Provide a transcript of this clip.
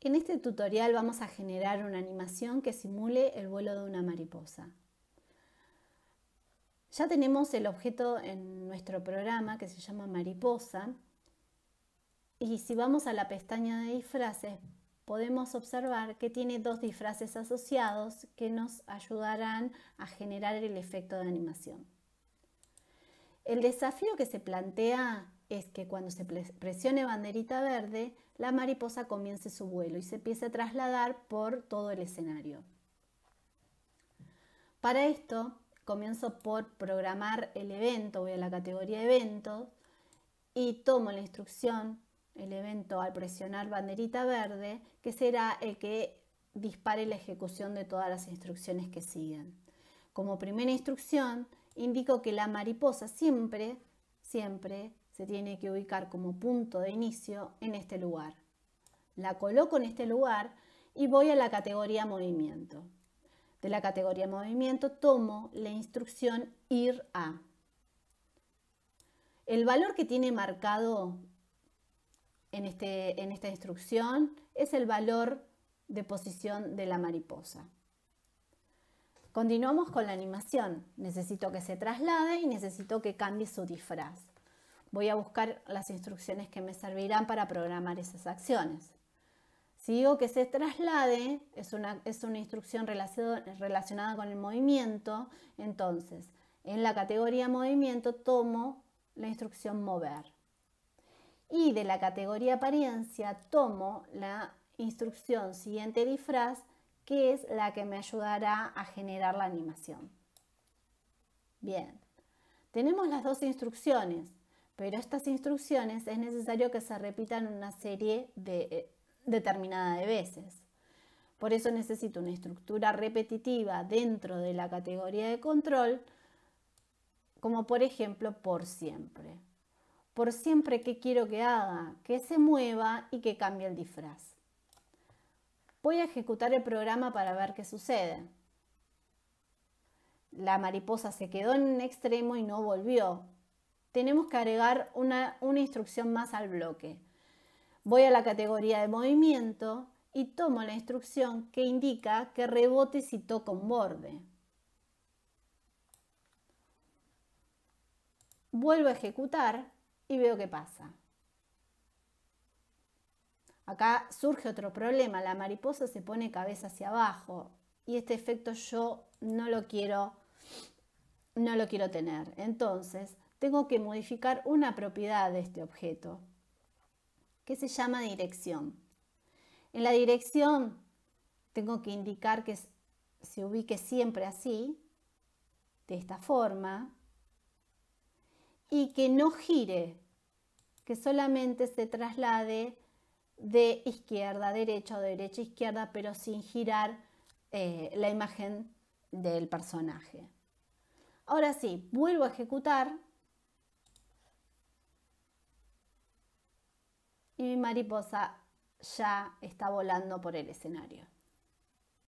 En este tutorial vamos a generar una animación que simule el vuelo de una mariposa. Ya tenemos el objeto en nuestro programa que se llama mariposa y si vamos a la pestaña de disfraces podemos observar que tiene dos disfraces asociados que nos ayudarán a generar el efecto de animación. El desafío que se plantea es que cuando se presione banderita verde, la mariposa comience su vuelo y se empiece a trasladar por todo el escenario. Para esto, comienzo por programar el evento, voy a la categoría evento y tomo la instrucción, el evento al presionar banderita verde, que será el que dispare la ejecución de todas las instrucciones que siguen. Como primera instrucción, indico que la mariposa siempre, siempre se tiene que ubicar como punto de inicio en este lugar. La coloco en este lugar y voy a la categoría movimiento. De la categoría movimiento tomo la instrucción ir a. El valor que tiene marcado en, este, en esta instrucción es el valor de posición de la mariposa. Continuamos con la animación. Necesito que se traslade y necesito que cambie su disfraz voy a buscar las instrucciones que me servirán para programar esas acciones. Si digo que se traslade, es una, es una instrucción relacionada con el movimiento, entonces en la categoría movimiento tomo la instrucción mover. Y de la categoría apariencia tomo la instrucción siguiente disfraz, que es la que me ayudará a generar la animación. Bien, tenemos las dos instrucciones. Pero estas instrucciones es necesario que se repitan una serie de, eh, determinada de veces. Por eso necesito una estructura repetitiva dentro de la categoría de control, como por ejemplo por siempre. Por siempre, ¿qué quiero que haga? Que se mueva y que cambie el disfraz. Voy a ejecutar el programa para ver qué sucede. La mariposa se quedó en un extremo y no volvió tenemos que agregar una, instrucción más al bloque. Voy a la categoría de movimiento y tomo la instrucción que indica que rebote si toco un borde. Vuelvo a ejecutar y veo qué pasa. Acá surge otro problema, la mariposa se pone cabeza hacia abajo y este efecto yo no lo quiero no lo quiero tener. Entonces, tengo que modificar una propiedad de este objeto, que se llama dirección. En la dirección tengo que indicar que se ubique siempre así, de esta forma, y que no gire, que solamente se traslade de izquierda a derecha o de derecha a izquierda, pero sin girar eh, la imagen del personaje. Ahora sí, vuelvo a ejecutar. Y mi mariposa ya está volando por el escenario.